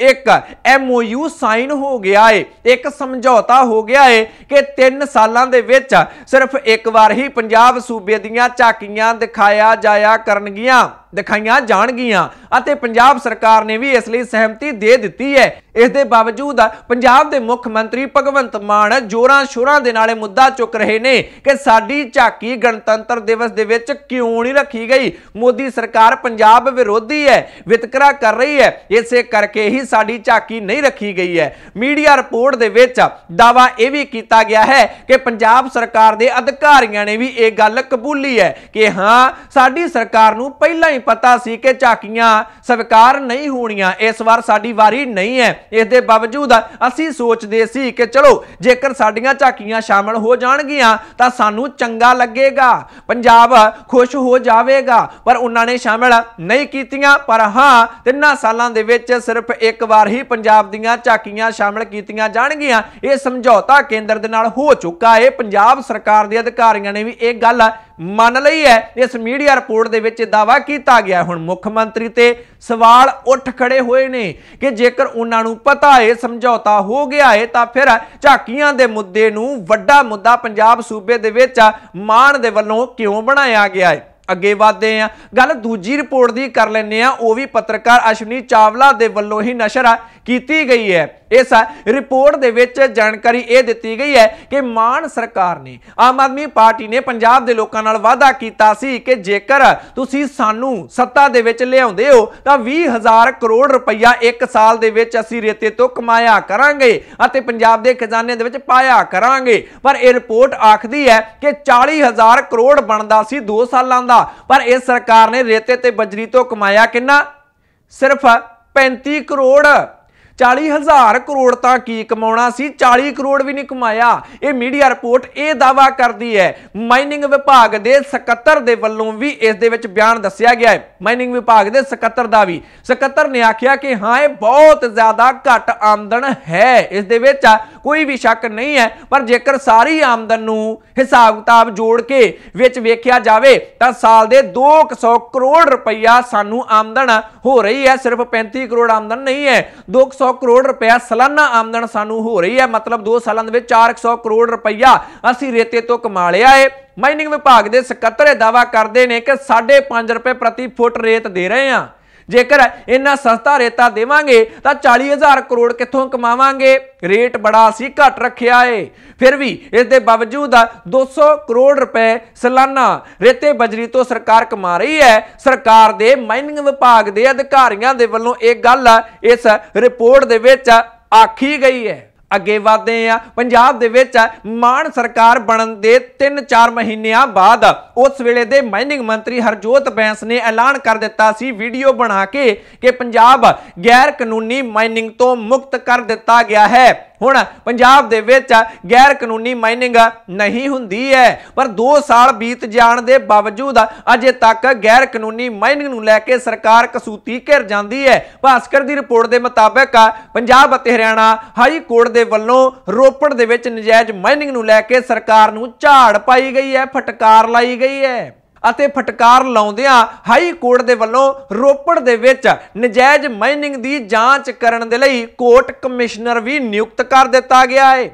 ਇੱਕ ਐਮਓਯੂ ਸਾਈਨ ਹੋ ਗਿਆ ਏ ਇੱਕ ਸਮਝੌਤਾ ਹੋ ਗਿਆ ਏ ਕਿ 3 ਸਾਲਾਂ ਦੇ ਵਿੱਚ ਸਿਰਫ ਇੱਕ ਵਾਰ ਹੀ ਪੰਜਾਬ ਸੂਬੇ ਦੀਆਂ ਝਾਕੀਆਂ ਦਿਖਾਇਆ ਜਾਇਆ ਕਰਨਗੀਆਂ ਦਿਖਾਈਆਂ ਜਾਣਗੀਆਂ ਅਤੇ ਪੰਜਾਬ ਸਰਕਾਰ ਨੇ ਵੀ ਇਸ ਲਈ ਸਹਿਮਤੀ ਦੇ ਦਿੱਤੀ ਹੈ ਇਸ ਦੇ ਬਾਵਜੂਦ ਪੰਜਾਬ ਦੇ ਮੁੱਖ ਮੰਤਰੀ ਭਗਵੰਤ ਮਾਨ ਜੋਰਾਂ ਸ਼ੋਰਾਂ ਦੇ ਨਾਲੇ ਮੁੱਦਾ ਚੁੱਕ ਰਹੇ ਨੇ ਕਿ ਸਾਡੀ ਝਾਕੀ ਗਣਤੰਤਰ ਦਿਵਸ ਦੇ ਵਿੱਚ ਕਿਉਂ ਨਹੀਂ ਰੱਖੀ ਗਈ ਮੋਦੀ ਸਰਕਾਰ ਪੰਜਾਬ ਵਿਰੋਧੀ ਹੈ ਵਿਤਕਰਾ ਕਰ ਰਹੀ ਹੈ ਇਸੇ ਕਰਕੇ ਹੀ ਸਾਡੀ ਝਾਕੀ ਨਹੀਂ ਰੱਖੀ ਗਈ ਹੈ ਮੀਡੀਆ ਰਿਪੋਰਟ ਦੇ ਵਿੱਚ ਦਾਵਾ ਇਹ ਵੀ ਕੀਤਾ ਗਿਆ ਹੈ ਕਿ ਪੰਜਾਬ ਸਰਕਾਰ ਦੇ ਅਧਿਕਾਰੀਆਂ ਨੇ ਵੀ ਇਹ ਗੱਲ ਕਬੂਲੀ ਹੈ ਕਿ ਹਾਂ ਸਾਡੀ ਸਰਕਾਰ ਨੂੰ ਪਹਿਲਾਂ ਹੀ ਪਤਾ ਸੀ ਕਿ ਝਾਕੀਆਂ ਸਰਕਾਰ ਨਹੀਂ ਹੋਣੀਆਂ ਇਸ ਵਾਰ ਸਾਡੀ ਵਾਰੀ ਨਹੀਂ ਹੈ ਇਸ ਦੇ ਬਾਵਜੂਦ ਅਸੀਂ ਸੋਚਦੇ ਸੀ ਕਿ ਚਲੋ ਜੇਕਰ ਸਾਡੀਆਂ ਝਾਕੀਆਂ ਸ਼ਾਮਲ ਹੋ ਜਾਣਗੀਆਂ ਤਾਂ ਸਾਨੂੰ ਚੰਗਾ ਲੱਗੇਗਾ ਪੰਜਾਬ ਖੁਸ਼ ਹੋ ਜਾਵੇਗਾ ਪਰ ਉਹਨਾਂ ਨੇ ਸ਼ਾਮਲ ਨਹੀਂ ਕੀਤੀਆਂ ਪਰ ਹਾਂ ਤਿੰਨਾਂ ਸਾਲਾਂ ਦੇ ਵਿੱਚ ਸਿਰਫ ਇੱਕ ਵਾਰ ਹੀ ਪੰਜਾਬ ਦੀਆਂ ਝਾਕੀਆਂ ਸ਼ਾਮਲ ਕੀਤੀਆਂ ਜਾਣਗੀਆਂ ਇਹ ਸਮਝੌਤਾ ਕੇਂਦਰ ਦੇ ਨਾਲ ਹੋ ਚੁੱਕਾ ਹੈ ਪੰਜਾਬ ਸਰਕਾਰ ਦੇ ਅਧਿਕਾਰੀਆਂ ਨੇ ਵੀ ਇਹ ਗੱਲ ਮੰਨ ਲਈ ਹੈ ਇਸ ਮੀਡੀਆ ਰਿਪੋਰਟ ਦੇ ਵਿੱਚ ਦਾਵਾ ਕੀਤਾ ਗਿਆ ਹੁਣ ਮੁੱਖ ਮੰਤਰੀ ਤੇ ਸਵਾਲ ਉੱਠ ਖੜੇ ਹੋਏ ਨੇ ਕਿ ਜੇਕਰ ਉਹਨਾਂ ਨੂੰ ਪਤਾ ਹੈ ਸਮਝੌਤਾ ਹੋ ਗਿਆ ਹੈ ਤਾਂ ਫਿਰ ਝਾਕੀਆਂ ਦੇ ਮੁੱਦੇ ਨੂੰ ਵੱਡਾ ਮੁੱਦਾ ਪੰਜਾਬ ਸੂਬੇ ਦੇ ਵਿੱਚ ਮਾਣ ਦੇ ਵੱਲੋਂ ਕਿਉਂ ਬਣਾਇਆ ਗਿਆ ਹੈ ਅੱਗੇ ਵਧਦੇ ਆ ਗੱਲ ਦੂਜੀ ਰਿਪੋਰਟ ਦੀ ਕਰ ਲੈਨੇ ਆ ਉਹ ਵੀ ਪੱਤਰਕਾਰ ਅਸ਼ਵਨੀ ਚਾਵਲਾ ਦੇ ਵੱਲੋਂ ਹੀ ਨਸ਼ਰ ਕੀਤੀ ਗਈ ਹੈ ਇਸ ਰਿਪੋਰਟ ਦੇ ਵਿੱਚ ਜਾਣਕਾਰੀ ਇਹ ਦਿੱਤੀ ਗਈ ਹੈ ਕਿ ਮਾਨ ਸਰਕਾਰ ਨੇ ਆਮ ਆਦਮੀ ਪਾਰਟੀ ਨੇ ਪੰਜਾਬ ਦੇ ਲੋਕਾਂ ਨਾਲ ਵਾਅਦਾ ਕੀਤਾ ਸੀ ਕਿ ਜੇਕਰ ਤੁਸੀਂ ਸਾਨੂੰ ਸੱਤਾ ਦੇ ਵਿੱਚ ਲਿਆਉਂਦੇ ਹੋ ਤਾਂ 20000 ਕਰੋੜ ਰੁਪਈਆ ਇੱਕ ਸਾਲ ਦੇ ਵਿੱਚ ਅਸੀਂ ਰੇਤੇ ਤੋਂ ਕਮਾਇਆ ਕਰਾਂਗੇ ਅਤੇ ਪੰਜਾਬ ਦੇ ਖਜ਼ਾਨੇ ਦੇ ਵਿੱਚ ਪਾਇਆ ਕਰਾਂਗੇ ਪਰ ਇਹ ਰਿਪੋਰਟ ਆਖਦੀ ਹੈ ਕਿ 40000 ਕਰੋੜ ਬਣਦਾ ਸੀ 2 ਸਾਲਾਂ ਦਾ ਦਿੱਤਾ ਪਰ ਇਹ ਸਰਕਾਰ ਨੇ ਰੇਤੇ ਤੇ ਬਜਰੀ ਤੋਂ ਕਮਾਇਆ ਕਿੰਨਾ ਸਿਰਫ 35 ਕਰੋੜ 40000 ਕਰੋੜ ਤਾਂ ਕੀ ਕਮਾਉਣਾ ਸੀ 40 ਕਰੋੜ ਵੀ ਨਹੀਂ ਕਮਾਇਆ ਇਹ ਮੀਡੀਆ ਰਿਪੋਰਟ ਇਹ ਦਾਵਾ ਕਰਦੀ ਹੈ ਮਾਈਨਿੰਗ ਵਿਭਾਗ ਦੇ ਸਕੱਤਰ ਦੇ ਵੱਲੋਂ ਵੀ ਇਸ ਦੇ ਵਿੱਚ ਬਿਆਨ ਦੱਸਿਆ ਗਿਆ ਹੈ ਮਾਈਨਿੰਗ ਵਿਭਾਗ ਦੇ ਸਕੱਤਰ ਦਾ ਵੀ ਸਕੱਤਰ ਨੇ ਆਖਿਆ ਕਿ ਹਾਂ ਇਹ ਬਹੁਤ ਜ਼ਿਆਦਾ ਘੱਟ ਆਮਦਨ ਹੈ ਇਸ ਦੇ ਵਿੱਚ ਕੋਈ ਵੀ ਸ਼ੱਕ ਨਹੀਂ ਹੈ ਪਰ ਜੇਕਰ ਸਾਰੀ ਆਮਦਨ ਨੂੰ ਹਿਸਾਬ-ਕਿਤਾਬ ਜੋੜ ਕੇ ਵਿੱਚ ਵੇਖਿਆ ਜਾਵੇ ਤਾਂ ਸਾਲ ਦੇ 200 ਕਰੋੜ ਰੁਪਈਆ ਸਾਨੂੰ ਆਮਦਨ ਹੋ ਰਹੀ ਹੈ ਸਿਰਫ 35 ਕਰੋੜ ਆਮਦਨ ਨਹੀਂ ਹੈ 200 400 ਕਰੋੜ ਰੁਪਇਆ ਸਾਲਾਨਾ ਆਮਦਨ ਸਾਨੂੰ ਹੋ ਰਹੀ ਹੈ ਮਤਲਬ 2 ਸਾਲਾਂ ਦੇ ਵਿੱਚ 400 ਕਰੋੜ ਰੁਪਇਆ ਅਸੀਂ ਰੇਤੇ ਤੋਂ ਕਮਾ ਲਿਆ ਹੈ ਮਾਈਨਿੰਗ ਵਿਭਾਗ ਦੇ ਸਕੱਤਰ ਦਾਵਾ ਕਰਦੇ ਨੇ ਕਿ 5.5 ਰੁਪਏ ਪ੍ਰਤੀ ਫੁੱਟ ਰੇਤ ਦੇ ਰਹੇ ਆ ਜੇਕਰ ਇਹਨਾਂ ਸਸਤਾ ਰੇਤਾ ਦੇਵਾਂਗੇ ਤਾਂ 40000 ਕਰੋੜ ਕਿੱਥੋਂ ਕਮਾਵਾਂਗੇ ਰੇਟ ਬੜਾ ਸੀ ਘੱਟ ਰੱਖਿਆ ਏ ਫਿਰ ਵੀ ਇਸ ਦੇ ਬਾਵਜੂਦ 200 ਕਰੋੜ ਰੁਪਏ ਸਾਲਾਨਾ ਰੇਤੇ ਬਜਰੀ ਤੋਂ ਸਰਕਾਰ ਕਮਾ ਰਹੀ ਹੈ ਸਰਕਾਰ ਦੇ ਮਾਈਨਿੰਗ ਵਿਭਾਗ ਦੇ ਅਧਿਕਾਰੀਆਂ ਦੇ ਵੱਲੋਂ ਇਹ ਗੱਲ ਇਸ ਰਿਪੋਰਟ ਦੇ ਵਿੱਚ ਆਖੀ ਗਈ ਹੈ ਅੱਗੇ ਵਧਦੇ ਆ ਪੰਜਾਬ ਦੇ ਵਿੱਚ ਮਾਨ ਸਰਕਾਰ ਬਣਨ ਦੇ 3-4 ਮਹੀਨਿਆਂ ਬਾਅਦ ਉਸ ਵੇਲੇ ਦੇ ਮਾਈਨਿੰਗ ਮੰਤਰੀ ਹਰਜੋਤ ਬੈਂਸ ਨੇ ਐਲਾਨ ਕਰ ਦਿੱਤਾ ਸੀ ਵੀਡੀਓ ਬਣਾ ਕੇ ਕਿ ਪੰਜਾਬ ਗੈਰ ਕਾਨੂੰਨੀ ਮਾਈਨਿੰਗ ਤੋਂ ਮੁਕਤ ਕਰ ਦਿੱਤਾ ਗਿਆ ਹੈ ਹੁਣ ਪੰਜਾਬ ਦੇ ਵਿੱਚ ਗੈਰ ਕਾਨੂੰਨੀ ਮਾਈਨਿੰਗ ਨਹੀਂ ਹੁੰਦੀ ਹੈ ਪਰ 2 ਸਾਲ ਬੀਤ ਜਾਣ ਦੇ ਬਾਵਜੂਦ ਅਜੇ ਤੱਕ ਗੈਰ ਕਾਨੂੰਨੀ ਮਾਈਨਿੰਗ ਨੂੰ ਲੈ ਕੇ ਸਰਕਾਰ ਕਸੂਤੀ ਘਿਰ ਜਾਂਦੀ ਹੈ ਭਾਸਕਰ ਦੀ ਰਿਪੋਰਟ ਦੇ ਮੁਤਾਬਕ ਪੰਜਾਬ ਅਤੇ ਹਰਿਆਣਾ ਹਾਈ ਕੋਰਟ ਦੇ ਵੱਲੋਂ ਰੋਪੜ ਦੇ ਵਿੱਚ ਨਜਾਇਜ਼ ਮਾਈਨਿੰਗ ਨੂੰ ਲੈ ਕੇ ਸਰਕਾਰ ਨੂੰ ਝਾੜ ਪਾਈ ਗਈ ਹੈ ਫਟਕਾਰ ਲਾਈ ਗਈ ਹੈ ਅਤੇ ਫਟਕਾਰ ਲਾਉਂਦਿਆਂ ਹਾਈ ਕੋਰਟ ਦੇ ਵੱਲੋਂ ਰੋਪੜ ਦੇ ਵਿੱਚ ਨਜਾਇਜ਼ ਮਾਈਨਿੰਗ ਦੀ ਜਾਂਚ ਕਰਨ ਦੇ ਲਈ ਕੋਰਟ ਕਮਿਸ਼ਨਰ ਵੀ ਨਿਯੁਕਤ ਕਰ ਦਿੱਤਾ ਗਿਆ ਹੈ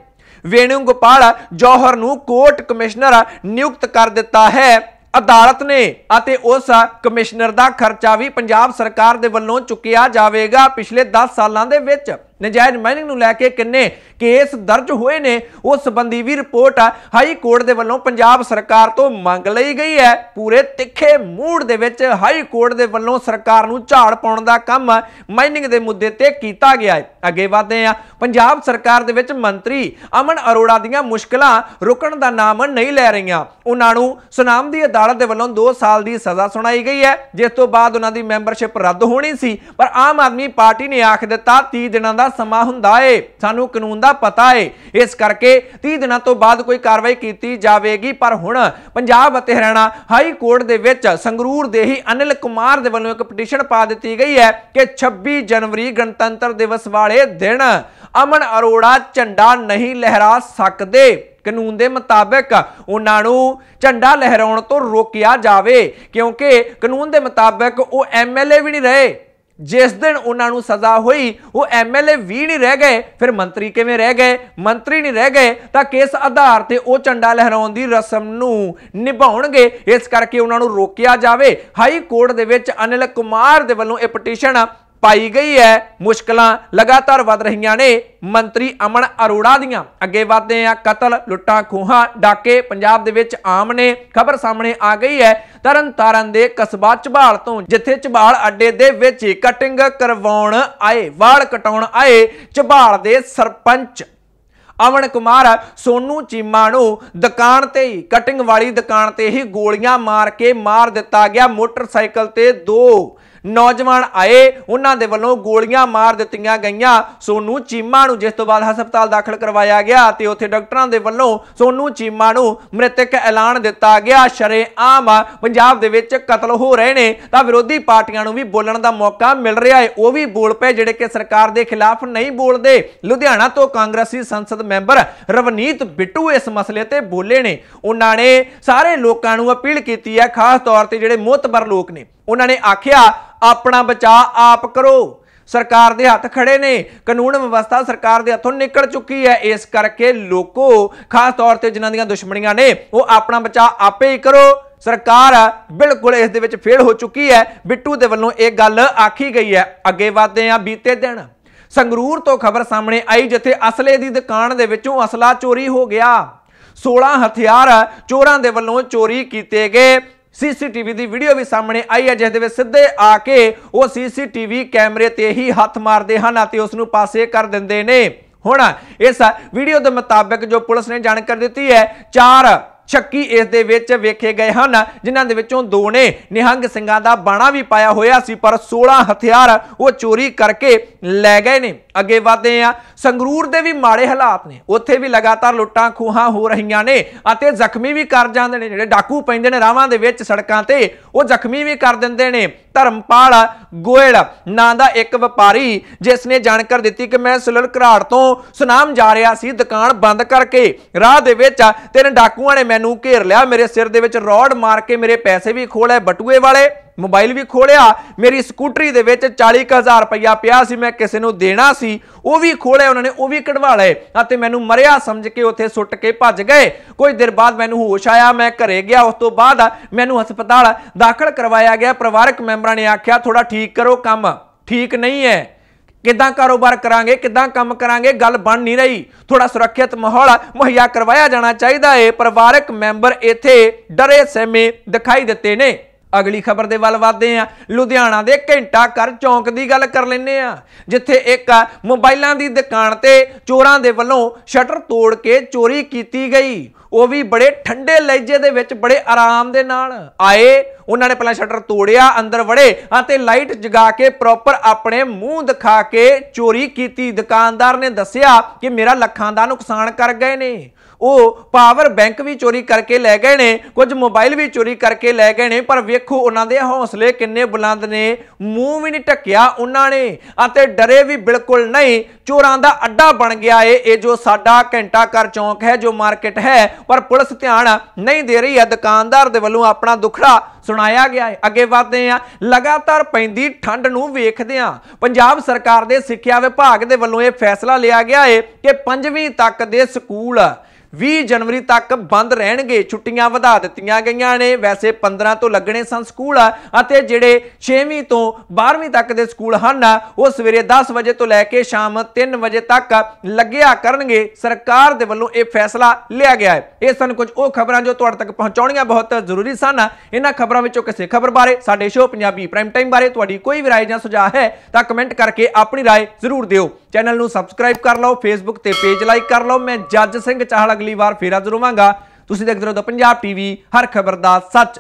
ਵੇਣੂ ਗੋਪਾਲ ਜੋਹਰ ਨੂੰ ਕੋਰਟ ਕਮਿਸ਼ਨਰ ਨਿਯੁਕਤ ਕਰ ਦਿੱਤਾ ਹੈ ਅਦਾਲਤ ਨੇ ਅਤੇ ਉਸ ਕਮਿਸ਼ਨਰ ਦਾ ਖਰਚਾ ਵੀ ਪੰਜਾਬ ਸਰਕਾਰ ਦੇ ਵੱਲੋਂ ਚੁੱਕਿਆ ਜਾਵੇਗਾ ਪਿਛਲੇ 10 ਸਾਲਾਂ ਦੇ ਵਿੱਚ ਨਜਾਇਜ਼ ਮਾਈਨਿੰਗ ਨੂੰ ਲੈ ਕੇ ਕਿੰਨੇ ਕੇਸ ਦਰਜ ਹੋਏ ਨੇ ਉਸ ਸੰਬੰਧੀ ਵੀ ਰਿਪੋਰਟ ਹਾਈ ਕੋਰਟ ਦੇ ਵੱਲੋਂ ਪੰਜਾਬ ਸਰਕਾਰ ਤੋਂ ਮੰਗ ਲਈ ਗਈ ਹੈ ਪੂਰੇ ਤਿੱਖੇ ਮੂਡ ਦੇ ਵਿੱਚ ਹਾਈ ਕੋਰਟ ਦੇ ਵੱਲੋਂ ਸਰਕਾਰ ਨੂੰ ਝਾੜ ਪਾਉਣ ਦਾ ਕੰਮ ਮਾਈਨਿੰਗ ਦੇ ਮੁੱਦੇ ਤੇ ਕੀਤਾ ਗਿਆ ਹੈ ਅੱਗੇ ਵਧਦੇ ਆ ਪੰਜਾਬ ਸਰਕਾਰ ਦੇ ਵਿੱਚ ਮੰਤਰੀ ਅਮਨ ਅਰੋੜਾ ਦੀਆਂ ਮੁਸ਼ਕਲਾਂ ਰੁਕਣ ਦਾ ਨਾਮ ਨਹੀਂ ਲੈ ਰਹੀਆਂ ਉਹਨਾਂ ਨੂੰ ਸੁਨਾਮ ਦੀ ਅਦਾਲਤ ਦੇ ਵੱਲੋਂ 2 ਸਾਲ ਦੀ ਸਜ਼ਾ ਸੁਣਾਈ ਗਈ ਹੈ ਜਿਸ ਤੋਂ ਬਾਅਦ ਉਹਨਾਂ ਦੀ ਮੈਂਬਰਸ਼ਿਪ ਰੱਦ ਹੋਣੀ ਸੀ ਪਰ ਆਮ ਆਦਮੀ ਪਾਰਟੀ ਨੇ ਆਖ ਦਿੱਤਾ 30 ਦਿਨਾਂ ਦਾ ਸਮਾਂ ਹੁੰਦਾ ਏ ਸਾਨੂੰ ਕਾਨੂੰਨ ਦਾ ਪਤਾ ਏ ਇਸ ਕਰਕੇ 30 ਦਿਨਾਂ ਤੋਂ ਬਾਅਦ ਕੋਈ ਕਾਰਵਾਈ ਕੀਤੀ ਜਾਵੇਗੀ ਪਰ ਹੁਣ ਪੰਜਾਬ ਅਤੇ ਹਰਿਆਣਾ ਹਾਈ ਕੋਰਟ ਦੇ ਵਿੱਚ ਸੰਗਰੂਰ ਦੇ ਹੀ ਅਨਿਲ ਕੁਮਾਰ ਦੇ ਵੱਲੋਂ ਇੱਕ ਪਟੀਸ਼ਨ ਪਾ ਦਿੱਤੀ ਗਈ ਹੈ ਕਿ 26 ਜਨਵਰੀ ਗਣਤੰਤਰ ਦਿਵਸ ਵਾਲੇ ਦਿਨ ਅਮਨ ਅਰੋੜਾ ਝੰਡਾ ਨਹੀਂ ਲਹਿਰਾ ਸਕਦੇ ਕਾਨੂੰਨ ਦੇ ਮੁਤਾਬਕ ਉਹਨਾਂ ਨੂੰ ਝੰਡਾ ਲਹਿਰਾਉਣ ਤੋਂ ਰੋਕਿਆ ਜਾਵੇ ਕਿਉਂਕਿ ਕਾਨੂੰਨ ਦੇ ਮੁਤਾਬਕ ਉਹ ਐਮਐਲਏ ਵੀ ਨਹੀਂ ਰਹੇ ਜਿਸ ਦਿਨ ਉਹਨਾਂ ਨੂੰ ਸਜ਼ਾ ਹੋਈ ਉਹ ਐਮਐਲਏ ਵੀ ਨਹੀਂ ਰਹਿ ਗਏ ਫਿਰ ਮੰਤਰੀ ਕਿਵੇਂ ਰਹਿ ਗਏ ਮੰਤਰੀ ਨਹੀਂ ਰਹਿ ਗਏ ਤਾਂ ਕਿਸ ਆਧਾਰ ਤੇ ਉਹ ਝੰਡਾ ਲਹਿਰਾਉਣ ਦੀ ਰਸਮ ਨੂੰ ਨਿਭਾਉਣਗੇ ਇਸ ਕਰਕੇ ਉਹਨਾਂ ਨੂੰ ਰੋਕਿਆ ਜਾਵੇ ਹਾਈ ਕੋਰਟ ਦੇ ਵਿੱਚ ਅਨਿਲ ਕੁਮਾਰ ਦੇ ਵੱਲੋਂ ਇਹ ਪਟੀਸ਼ਨ ਪਾਈ ਗਈ ਹੈ ਮੁਸ਼ਕਲਾਂ ਲਗਾਤਾਰ ਵਧ ਰਹੀਆਂ ਨੇ ਮੰਤਰੀ ਅਮਨ ਅਰੋੜਾ ਦੀਆਂ ਅੱਗੇ ਵਧਦੇ ਆ ਕਤਲ ਲੁੱਟਾਂ ਖੋਹਾਂ ਡਾਕੇ ਪੰਜਾਬ ਦੇ ਵਿੱਚ ਆਮ ਨੇ ਖਬਰ ਸਾਹਮਣੇ ਆ ਗਈ ਹੈ ਤਰਨਤਾਰਨ ਦੇ ਕਸਬਾ ਝਬਾਲ ਤੋਂ ਜਿੱਥੇ ਝਬਾਲ ਅੱਡੇ ਦੇ ਵਿੱਚ ਕਟਿੰਗ ਕਰਵਾਉਣ ਆਏ ਵਾਲ ਕਟਾਉਣ ਆਏ ਝਬਾਲ ਦੇ ਸਰਪੰਚ ਅਮਨ ਕੁਮਾਰ ਸੋਨੂ ਚੀਮਾ ਨੂੰ ਦੁਕਾਨ ਤੇ ਹੀ ਕਟਿੰਗ ਵਾਲੀ ਦੁਕਾਨ ਤੇ ਹੀ ਗੋਲੀਆਂ ਮਾਰ ਕੇ ਮਾਰ ਦਿੱਤਾ ਗਿਆ ਮੋਟਰਸਾਈਕਲ ਤੇ ਦੋ ਨੌਜਵਾਨ ਆਏ ਉਹਨਾਂ ਦੇ ਵੱਲੋਂ ਗੋਲੀਆਂ ਮਾਰ ਦਿੱਤੀਆਂ ਗਈਆਂ ਸੋਨੂ ਚੀਮਾ ਨੂੰ ਜਿਸ ਤੋਂ ਬਾਅਦ ਹਸਪਤਾਲ ਦਾਖਲ ਕਰਵਾਇਆ ਗਿਆ ਤੇ ਉੱਥੇ ਡਾਕਟਰਾਂ ਦੇ ਵੱਲੋਂ ਸੋਨੂ ਚੀਮਾ ਨੂੰ ਮ੍ਰਿਤਕ ਐਲਾਨ ਦਿੱਤਾ ਗਿਆ ਸ਼ਰੇਆਮ ਪੰਜਾਬ ਦੇ ਵਿੱਚ ਕਤਲ ਹੋ ਰਹੇ ਨੇ ਤਾਂ ਵਿਰੋਧੀ ਪਾਰਟੀਆਂ ਨੂੰ ਵੀ ਬੋਲਣ ਦਾ ਮੌਕਾ ਮਿਲ ਰਿਹਾ ਹੈ ਉਹ ਵੀ ਬੋਲ ਪਏ ਜਿਹੜੇ ਕਿ ਸਰਕਾਰ ਦੇ ਖਿਲਾਫ ਨਹੀਂ ਬੋਲਦੇ ਲੁਧਿਆਣਾ ਤੋਂ ਕਾਂਗਰਸੀ ਸੰਸਦ ਮੈਂਬਰ ਰਵਨੀਤ ਬਿੱਟੂ ਇਸ ਮਸਲੇ ਤੇ ਬੋਲੇ ਨੇ ਉਹਨਾਂ ਨੇ ਸਾਰੇ ਲੋਕਾਂ ਨੂੰ ਅਪੀਲ ਕੀਤੀ ਹੈ ਖਾਸ ਤੌਰ ਤੇ ਜਿਹੜੇ ਮੋਤਬਰ ਲੋਕ ਨੇ ਉਹਨਾਂ ਨੇ ਆਖਿਆ ਆਪਣਾ ਬਚਾ ਆਪ ਕਰੋ ਸਰਕਾਰ ਦੇ ਹੱਥ ਖੜੇ ਨੇ ਕਾਨੂੰਨ ਵਿਵਸਥਾ ਸਰਕਾਰ ਦੇ ਹੱਥੋਂ ਨਿਕਲ ਚੁੱਕੀ ਹੈ ਇਸ ਕਰਕੇ ਲੋਕੋ ਖਾਸ ਤੌਰ ਤੇ ਜਿਨ੍ਹਾਂ ਦੀਆਂ ਦੁਸ਼ਮਣੀਆਂ ਨੇ ਉਹ ਆਪਣਾ ਬਚਾ ਆਪੇ ਹੀ ਕਰੋ ਸਰਕਾਰ ਬਿਲਕੁਲ ਇਸ ਦੇ ਵਿੱਚ ਫੇਲ ਹੋ ਚੁੱਕੀ ਹੈ ਬਿੱਟੂ ਦੇ ਵੱਲੋਂ ਇਹ ਗੱਲ ਆਖੀ ਗਈ ਹੈ ਅੱਗੇ ਵਧਦੇ ਆ ਬੀਤੇ ਦਿਨ ਸੰਗਰੂਰ ਤੋਂ ਖਬਰ ਸਾਹਮਣੇ ਆਈ ਜਿੱਥੇ ਅਸਲੇ ਦੀ ਦੁਕਾਨ ਦੇ ਵਿੱਚੋਂ ਅਸਲਾ ਚੋਰੀ ਹੋ ਗਿਆ 16 ਹਥਿਆਰ ਚੋਰਾਂ ਦੇ ਵੱਲੋਂ ਚੋਰੀ ਕੀਤੇ ਗਏ ਸੀਸੀਟੀਵੀ ਦੀ ਵੀਡੀਓ ਵੀ ਸਾਹਮਣੇ ਆਈ ਹੈ ਜਿਸ ਦੇ ਵਿੱਚ ਸਿੱਧੇ ਆ ਕੇ ਉਹ ਸੀਸੀਟੀਵੀ ਕੈਮਰੇ ਤੇ ਹੀ ਹੱਥ ਮਾਰਦੇ ਹਨ ਅਤੇ ਉਸ ਨੂੰ ਪਾਸੇ ਕਰ ਦਿੰਦੇ ਨੇ ਹੁਣ ਇਸ ਵੀਡੀਓ ਦੇ ਮੁਤਾਬਕ ਜੋ ਪੁਲਿਸ ਨੇ ਜਾਣਕਾਰੀ ਦਿੱਤੀ ਹੈ ਚਾਰ ਚੱਕੀ ਇਸ ਦੇ ਵਿੱਚ ਵੇਖੇ ਗਏ ਹਨ ਜਿਨ੍ਹਾਂ ਦੇ ਵਿੱਚੋਂ ਦੋ ਨੇ ਨਿਹੰਗ ਸਿੰਘਾਂ ਦਾ ਬਾਣਾ ਵੀ ਪਾਇਆ ਹੋਇਆ ਸੀ ਪਰ 16 ਹਥਿਆਰ ਉਹ ਚੋਰੀ ਕਰਕੇ ਲੈ ਗਏ ਨੇ ਅੱਗੇ ਵਧਦੇ ਆ ਸੰਗਰੂਰ ਦੇ ਵੀ ਮਾੜੇ ਹਾਲਾਤ ਨੇ ਉੱਥੇ ਵੀ ਲਗਾਤਾਰ ਲੁੱਟਾਂ ਖੂਹਾਂ ਹੋ ਰਹੀਆਂ ਨੇ ਅਤੇ ਜ਼ਖਮੀ ਵੀ ਕਰ ਜਾਂਦੇ ਨੇ ਜਿਹੜੇ ਡਾਕੂ ਪੈਂਦੇ ਨੇ ਰਾਵਾਂ ਦੇ ਵਿੱਚ ਸੜਕਾਂ ਤੇ ਉਹ ਜ਼ਖਮੀ ਵੀ ਕਰ ਦਿੰਦੇ ਨੇ ਧਰਮਪਾਲ ਗੋਇਲ ਨਾਂ ਦਾ ਇੱਕ ਵਪਾਰੀ ਜਿਸ ਨੇ ਜਾਣਕਾਰ ਦਿੱਤੀ ਕਿ ਮੈਂ ਸੁਲਲ ਘਰਾੜ ਤੋਂ ਸੁਨਾਮ ਜਾ ਰਿਹਾ ਸੀ ਦੁਕਾਨ ਬੰਦ ਕਰਕੇ ਰਾਹ ਦੇ ਵਿੱਚ ਤਿੰਨ ਡਾਕੂਆਂ ਨੇ ਮੈਨੂੰ ਘੇਰ ਲਿਆ ਮੇਰੇ ਸਿਰ ਦੇ ਵਿੱਚ ਰੋਡ ਮਾਰ ਕੇ ਮੇਰੇ ਪੈਸੇ ਵੀ ਖੋਲੇ ਬਟੂਏ ਵਾਲੇ ਮੋਬਾਈਲ ਵੀ ਖੋਲਿਆ ਮੇਰੀ ਸਕੂਟਰੀ ਦੇ ਵਿੱਚ 40000 ਰੁਪਇਆ ਪਿਆ ਸੀ ਮੈਂ ਕਿਸੇ ਨੂੰ ਦੇਣਾ ਸੀ ਉਹ ਵੀ ਖੋਲੇ ਉਹਨਾਂ ਨੇ ਉਹ ਵੀ ਕਢਵਾ ਲਏ ਅਤੇ ਮੈਨੂੰ ਮਰਿਆ ਸਮਝ ਕੇ ਉੱਥੇ ਸੁੱਟ ਕੇ ਭੱਜ ਗਏ ਕੁਝ ਦਿਨ ਬਾਅਦ ਮੈਨੂੰ ਹੋਸ਼ ਆਇਆ ਮੈਂ ਘਰੇ ਗਿਆ ਉਸ ਤੋਂ ਬਾਅਦ ਮੈਨੂੰ ਹਸਪਤਾਲ ਦਾਖਲ ਕਰਵਾਇਆ ਗਿਆ ਪਰਿਵਾਰਕ ਮੈਂਬਰਾਂ ਨੇ ਆਖਿਆ ਥੋੜਾ ਠੀਕ ਕਰੋ ਕੰਮ ਠੀਕ ਨਹੀਂ ਹੈ ਕਿੱਦਾਂ ਕਾਰੋਬਾਰ ਕਰਾਂਗੇ ਕਿੱਦਾਂ ਕੰਮ ਕਰਾਂਗੇ ਗੱਲ ਬਣ ਨਹੀਂ ਰਹੀ ਥੋੜਾ ਸੁਰੱਖਿਅਤ ਮਾਹੌਲ ਮੁਹੱਈਆ ਕਰਵਾਇਆ ਜਾਣਾ ਚਾਹੀਦਾ ਹੈ ਪਰਿਵਾਰਕ ਮੈਂਬਰ ਇੱਥੇ ਡਰੇ ਸਹਿਮੇ ਦਿਖਾਈ ਦਿੱਤੇ ਨੇ ਅਗਲੀ ਖਬਰ ਦੇ ਵੱਲ ਵਧਦੇ ਆ ਲੁਧਿਆਣਾ ਦੇ ਘੰਟਾ ਘਰ ਚੌਂਕ ਦੀ ਗੱਲ ਕਰ ਲੈਨੇ ਆ ਜਿੱਥੇ ਇੱਕ ਮੋਬਾਈਲਾਂ ਦੀ ਦੁਕਾਨ ਤੇ ਚੋਰਾਂ ਦੇ ਵੱਲੋਂ ਸ਼ਟਰ ਤੋੜ ਕੇ ਚੋਰੀ ਕੀਤੀ ਗਈ ਉਹ ਵੀ ਬੜੇ ਠੰਡੇ ਲਹਿਜੇ ਦੇ ਵਿੱਚ ਬੜੇ ਆਰਾਮ ਦੇ ਨਾਲ ਆਏ ਉਹਨਾਂ ਨੇ ਪਹਿਲਾਂ ਸ਼ਟਰ ਤੋੜਿਆ ਅੰਦਰ ਵੜੇ ਅਤੇ ਲਾਈਟ ਜਗਾ ਕੇ ਪ੍ਰੋਪਰ ਆਪਣੇ ਮੂੰਹ ਦਿਖਾ ਕੇ ਚੋਰੀ ਕੀਤੀ ਦੁਕਾਨਦਾਰ ਨੇ ਦੱਸਿਆ ਕਿ ਮੇਰਾ ਲੱਖਾਂ ਦਾ ਨੁਕਸਾਨ ਕਰ ਗਏ ਨੇ ਉਹ ਪਾਵਰ ਬੈਂਕ ਵੀ ਚੋਰੀ ਕਰਕੇ ਲੈ ਗਏ ਨੇ ਕੁਝ ਮੋਬਾਈਲ ਵੀ ਚੋਰੀ ਕਰਕੇ ਲੈ ਗਏ ਨੇ ਪਰ ਵੇਖੋ ਉਹਨਾਂ ਦੇ ਹੌਸਲੇ ਕਿੰਨੇ ਬੁਲੰਦ ਨੇ ਮੂੰਹ ਵੀ ਨਹੀਂ ਢੱਕਿਆ ਉਹਨਾਂ ਨੇ ਅਤੇ ਡਰੇ ਵੀ ਬਿਲਕੁਲ ਨਹੀਂ ਚੋਰਾਂ ਦਾ ਅੱਡਾ ਬਣ ਗਿਆ ਏ ਇਹ ਜੋ ਸਾਡਾ ਘੰਟਾ ਘਰ ਚੌਂਕ ਹੈ ਜੋ ਮਾਰਕੀਟ ਹੈ ਪਰ ਪੁਲਿਸ ਧਿਆਨ ਨਹੀਂ ਦੇ ਰਹੀ ਹੈ ਦੁਕਾਨਦਾਰ ਦੇ ਵੱਲੋਂ ਆਪਣਾ ਦੁਖੜਾ ਸੁਣਾਇਆ ਗਿਆ ਹੈ ਅੱਗੇ ਵਧਦੇ ਆ ਲਗਾਤਾਰ ਪੈਂਦੀ ਠੰਡ ਨੂੰ ਵੇਖਦੇ ਆ ਪੰਜਾਬ ਸਰਕਾਰ ਦੇ ਸਿੱਖਿਆ ਵਿਭਾਗ ਦੇ ਵੱਲੋਂ ਇਹ ਫੈਸਲਾ ਲਿਆ ਗਿਆ ਹੈ ਕਿ 5ਵੀਂ ਤੱਕ ਦੇ ਸਕੂਲ 20 ਜਨਵਰੀ ਤੱਕ ਬੰਦ ਰਹਿਣਗੇ ਛੁੱਟੀਆਂ ਵਧਾ ਦਿੱਤੀਆਂ ਗਈਆਂ ਨੇ ਵੈਸੇ 15 ਤੋਂ ਲੱਗਣੇ ਸਨ ਸਕੂਲ ਅਤੇ ਜਿਹੜੇ 6ਵੀਂ ਤੋਂ 12ਵੀਂ ਤੱਕ ਦੇ ਸਕੂਲ ਹਨ ਉਹ ਸਵੇਰੇ 10 ਵਜੇ ਤੋਂ ਲੈ ਕੇ ਸ਼ਾਮ 3 ਵਜੇ ਤੱਕ ਲੱਗਿਆ ਕਰਨਗੇ ਸਰਕਾਰ ਦੇ ਵੱਲੋਂ ਇਹ ਫੈਸਲਾ ਲਿਆ ਗਿਆ ਹੈ ਇਹ ਸਨ ਕੁਝ ਉਹ ਖਬਰਾਂ ਜੋ ਤੁਹਾਡੇ ਤੱਕ ਪਹੁੰਚਾਉਣੀਆਂ ਬਹੁਤ ਜ਼ਰੂਰੀ ਸਨ ਇਹਨਾਂ ਖਬਰਾਂ ਵਿੱਚੋਂ ਕਿਸੇ ਖਬਰ ਬਾਰੇ ਸਾਡੇ ਸ਼ੋਅ ਪੰਜਾਬੀ ਪ੍ਰਾਈਮ ਟਾਈਮ ਬਾਰੇ ਤੁਹਾਡੀ ਕੋਈ ਵੀ رائے ਜਾਂ ਸੁਝਾਅ ਹੈ ਤਾਂ ਕਮੈਂਟ ਕਰਕੇ ਆਪਣੀ ਰਾਏ ਜ਼ਰੂਰ ਦਿਓ ਚੈਨਲ ਨੂੰ ਸਬਸਕ੍ਰਾਈਬ ਕਰ ਲਓ ਫੇਸਬੁੱਕ ਤੇ ਪੇਜ ਲਾਈਕ ਕਰ ਲਓ ਮੈਂ ਜੱਜ ਸਿੰਘ ਚਾਹਲ ਅਗਲੀ ਵਾਰ ਫੇਰ ਹਾਜ਼ਰ ਹੋਵਾਂਗਾ ਤੁਸੀਂ ਦੇਖਦੇ ਰਹੋ ਪੰਜਾਬ ਟੀਵੀ ਹਰ ਖਬਰ ਦਾ ਸੱਚ